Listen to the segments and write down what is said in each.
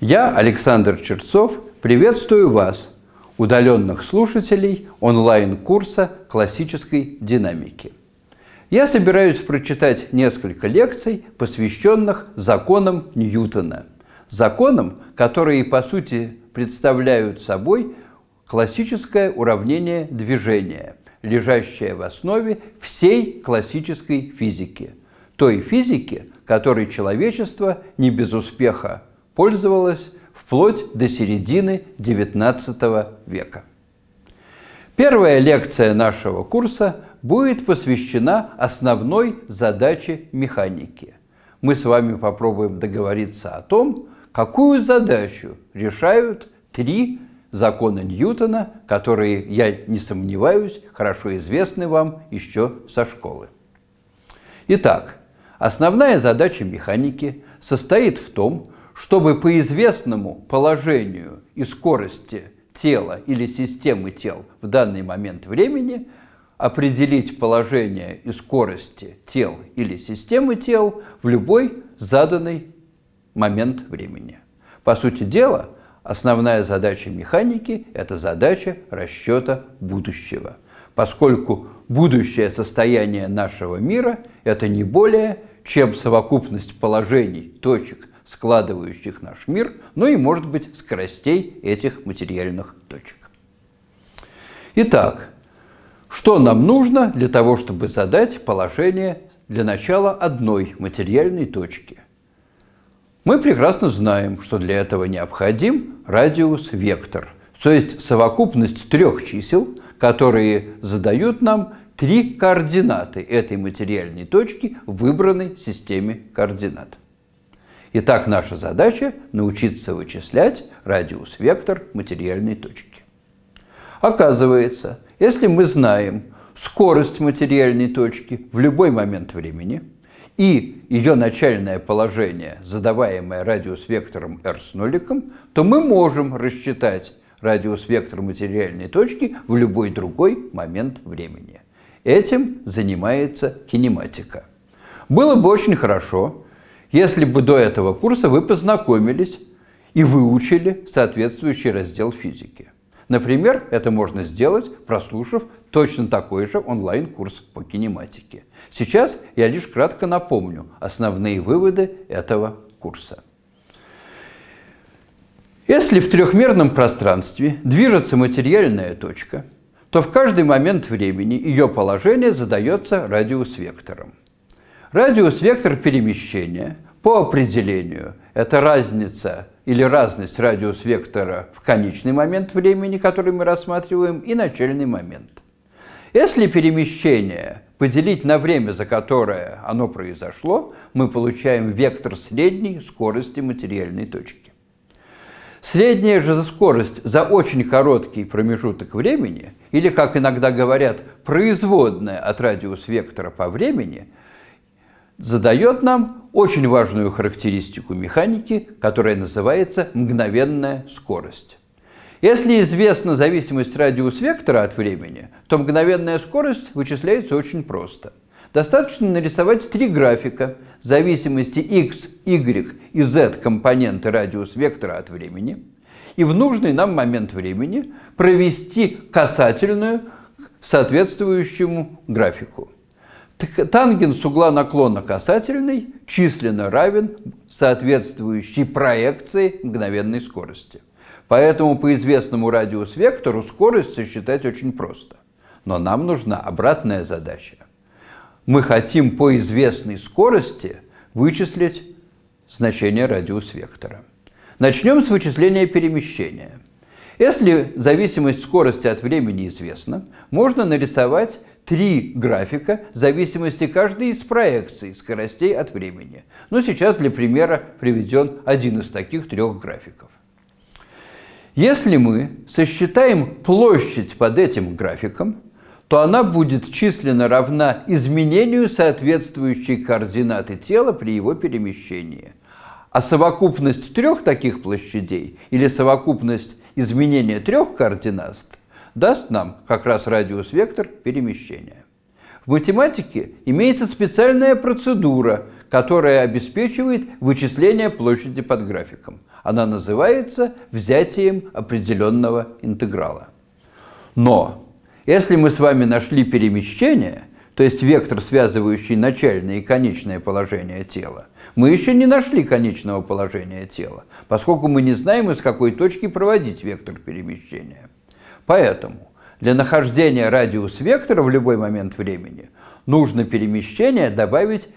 Я, Александр Черцов, приветствую вас, удаленных слушателей онлайн-курса классической динамики. Я собираюсь прочитать несколько лекций, посвященных законам Ньютона. Законам, которые, по сути, представляют собой классическое уравнение движения, лежащее в основе всей классической физики. Той физики, которой человечество не без успеха пользовалась вплоть до середины XIX века. Первая лекция нашего курса будет посвящена основной задаче механики. Мы с вами попробуем договориться о том, какую задачу решают три закона Ньютона, которые, я не сомневаюсь, хорошо известны вам еще со школы. Итак, основная задача механики состоит в том, чтобы по известному положению и скорости тела или системы тел в данный момент времени определить положение и скорости тел или системы тел в любой заданный момент времени. По сути дела, основная задача механики – это задача расчета будущего, поскольку будущее состояние нашего мира – это не более чем совокупность положений точек складывающих наш мир, ну и, может быть, скоростей этих материальных точек. Итак, что нам нужно для того, чтобы задать положение для начала одной материальной точки? Мы прекрасно знаем, что для этого необходим радиус-вектор, то есть совокупность трех чисел, которые задают нам три координаты этой материальной точки в выбранной системе координат. Итак, наша задача – научиться вычислять радиус-вектор материальной точки. Оказывается, если мы знаем скорость материальной точки в любой момент времени и ее начальное положение, задаваемое радиус-вектором r с нуликом, то мы можем рассчитать радиус-вектор материальной точки в любой другой момент времени. Этим занимается кинематика. Было бы очень хорошо, если бы до этого курса вы познакомились и выучили соответствующий раздел физики. Например, это можно сделать, прослушав точно такой же онлайн-курс по кинематике. Сейчас я лишь кратко напомню основные выводы этого курса. Если в трехмерном пространстве движется материальная точка, то в каждый момент времени ее положение задается радиус вектором. Радиус – вектор перемещения. По определению это разница или разность радиус вектора в конечный момент времени, который мы рассматриваем, и начальный момент. Если перемещение поделить на время, за которое оно произошло, мы получаем вектор средней скорости материальной точки. Средняя же скорость за очень короткий промежуток времени, или, как иногда говорят, производная от радиус вектора по времени – задает нам очень важную характеристику механики, которая называется мгновенная скорость. Если известна зависимость радиус вектора от времени, то мгновенная скорость вычисляется очень просто. Достаточно нарисовать три графика зависимости x, y и z компоненты радиус вектора от времени и в нужный нам момент времени провести касательную к соответствующему графику. Тангенс угла наклона касательный численно равен соответствующей проекции мгновенной скорости. Поэтому по известному радиус-вектору скорость сосчитать очень просто. Но нам нужна обратная задача. Мы хотим по известной скорости вычислить значение радиус-вектора. Начнем с вычисления перемещения. Если зависимость скорости от времени известна, можно нарисовать три графика в зависимости каждой из проекций скоростей от времени. Но ну, сейчас для примера приведен один из таких трех графиков. Если мы сосчитаем площадь под этим графиком, то она будет численно равна изменению соответствующей координаты тела при его перемещении. А совокупность трех таких площадей или совокупность изменения трех координат даст нам как раз радиус-вектор перемещения. В математике имеется специальная процедура, которая обеспечивает вычисление площади под графиком. Она называется взятием определенного интеграла. Но если мы с вами нашли перемещение, то есть вектор, связывающий начальное и конечное положение тела, мы еще не нашли конечного положения тела, поскольку мы не знаем, из какой точки проводить вектор перемещения. Поэтому для нахождения радиус вектора в любой момент времени нужно перемещение добавить,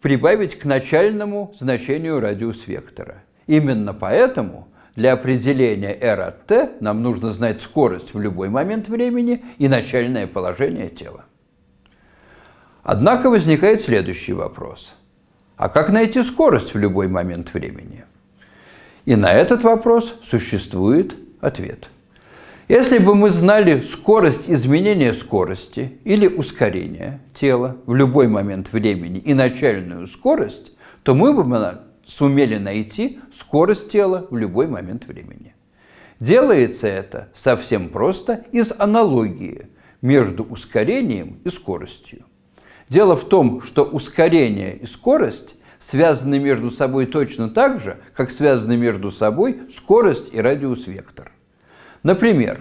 прибавить к начальному значению радиус вектора. Именно поэтому для определения r от t нам нужно знать скорость в любой момент времени и начальное положение тела. Однако возникает следующий вопрос. А как найти скорость в любой момент времени? И на этот вопрос существует ответ – если бы мы знали скорость изменения скорости или ускорения тела в любой момент времени и начальную скорость, то мы бы сумели найти скорость тела в любой момент времени. Делается это совсем просто из аналогии между ускорением и скоростью. Дело в том, что ускорение и скорость связаны между собой точно так же, как связаны между собой скорость и радиус вектор. Например,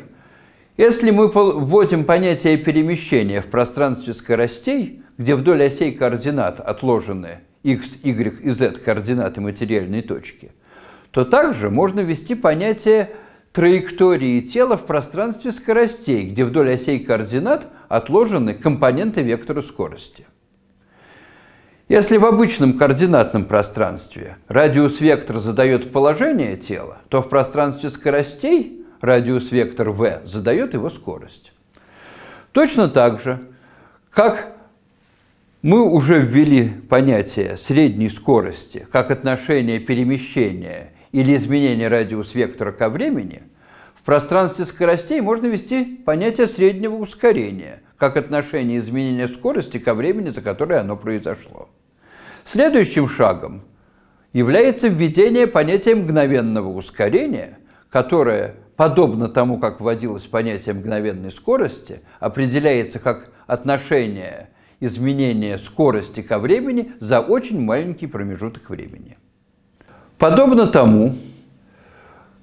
если мы вводим понятие перемещения в пространстве скоростей, где вдоль осей координат отложены x, y и z координаты материальной точки, то также можно ввести понятие траектории тела в пространстве скоростей, где вдоль осей координат отложены компоненты вектора скорости. Если в обычном координатном пространстве радиус вектора задает положение тела, то в пространстве скоростей радиус вектор v задает его скорость. Точно так же, как мы уже ввели понятие средней скорости как отношение перемещения или изменения радиус вектора ко времени, в пространстве скоростей можно ввести понятие среднего ускорения как отношение изменения скорости ко времени, за которое оно произошло. Следующим шагом является введение понятия мгновенного ускорения, которое подобно тому, как вводилось понятие мгновенной скорости, определяется как отношение изменения скорости ко времени за очень маленький промежуток времени. Подобно тому,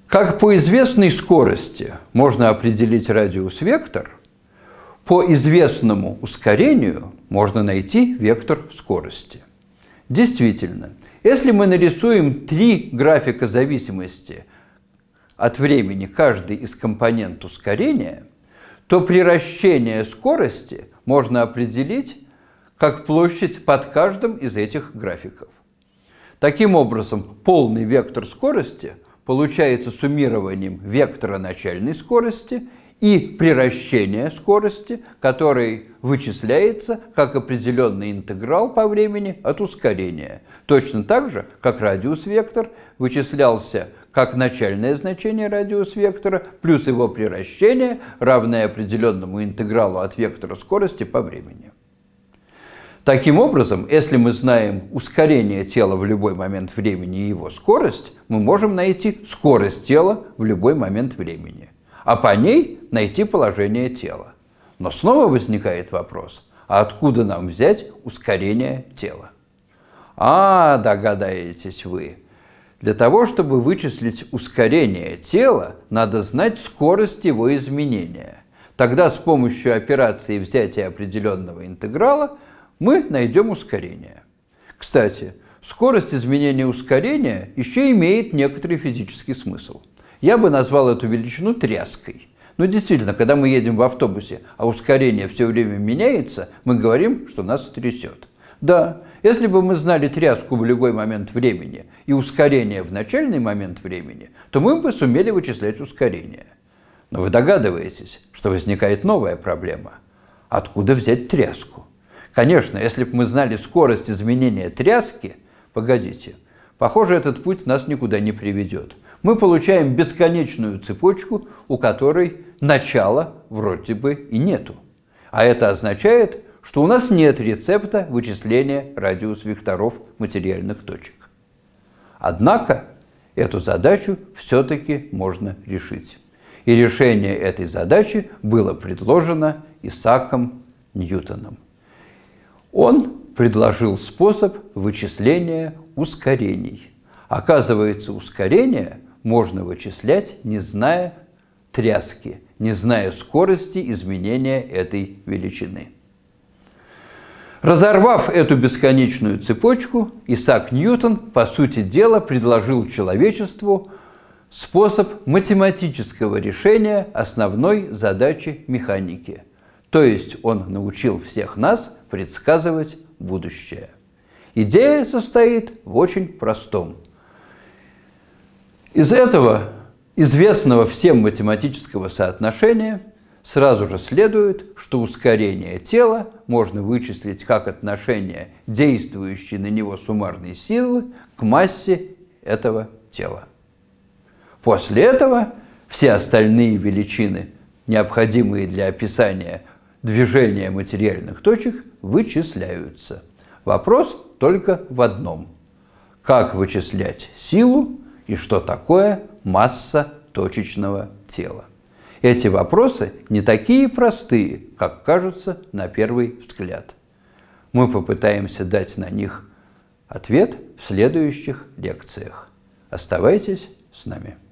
как по известной скорости можно определить радиус-вектор, по известному ускорению можно найти вектор скорости. Действительно, если мы нарисуем три графика зависимости – от времени каждый из компонент ускорения, то приращение скорости можно определить как площадь под каждым из этих графиков. Таким образом, полный вектор скорости получается суммированием вектора начальной скорости и приращение скорости, который вычисляется как определенный интеграл по времени от ускорения. Точно так же, как радиус-вектор вычислялся как начальное значение радиус-вектора плюс его приращение, равное определенному интегралу от вектора скорости по времени. Таким образом, если мы знаем ускорение тела в любой момент времени и его скорость, мы можем найти скорость тела в любой момент времени – а по ней найти положение тела. Но снова возникает вопрос, а откуда нам взять ускорение тела? А, догадаетесь вы, для того, чтобы вычислить ускорение тела, надо знать скорость его изменения. Тогда с помощью операции взятия определенного интеграла мы найдем ускорение. Кстати, скорость изменения ускорения еще имеет некоторый физический смысл – я бы назвал эту величину тряской. Но действительно, когда мы едем в автобусе, а ускорение все время меняется, мы говорим, что нас трясет. Да, если бы мы знали тряску в любой момент времени и ускорение в начальный момент времени, то мы бы сумели вычислять ускорение. Но вы догадываетесь, что возникает новая проблема. Откуда взять тряску? Конечно, если бы мы знали скорость изменения тряски, погодите, похоже, этот путь нас никуда не приведет – мы получаем бесконечную цепочку, у которой начала вроде бы и нету. А это означает, что у нас нет рецепта вычисления радиус векторов материальных точек. Однако эту задачу все-таки можно решить. И решение этой задачи было предложено Исааком Ньютоном. Он предложил способ вычисления ускорений. Оказывается, ускорение можно вычислять, не зная тряски, не зная скорости изменения этой величины. Разорвав эту бесконечную цепочку, Исаак Ньютон, по сути дела, предложил человечеству способ математического решения основной задачи механики. То есть он научил всех нас предсказывать будущее. Идея состоит в очень простом – из этого известного всем математического соотношения сразу же следует, что ускорение тела можно вычислить как отношение действующей на него суммарной силы к массе этого тела. После этого все остальные величины, необходимые для описания движения материальных точек, вычисляются. Вопрос только в одном – как вычислять силу, и что такое масса точечного тела. Эти вопросы не такие простые, как кажутся на первый взгляд. Мы попытаемся дать на них ответ в следующих лекциях. Оставайтесь с нами.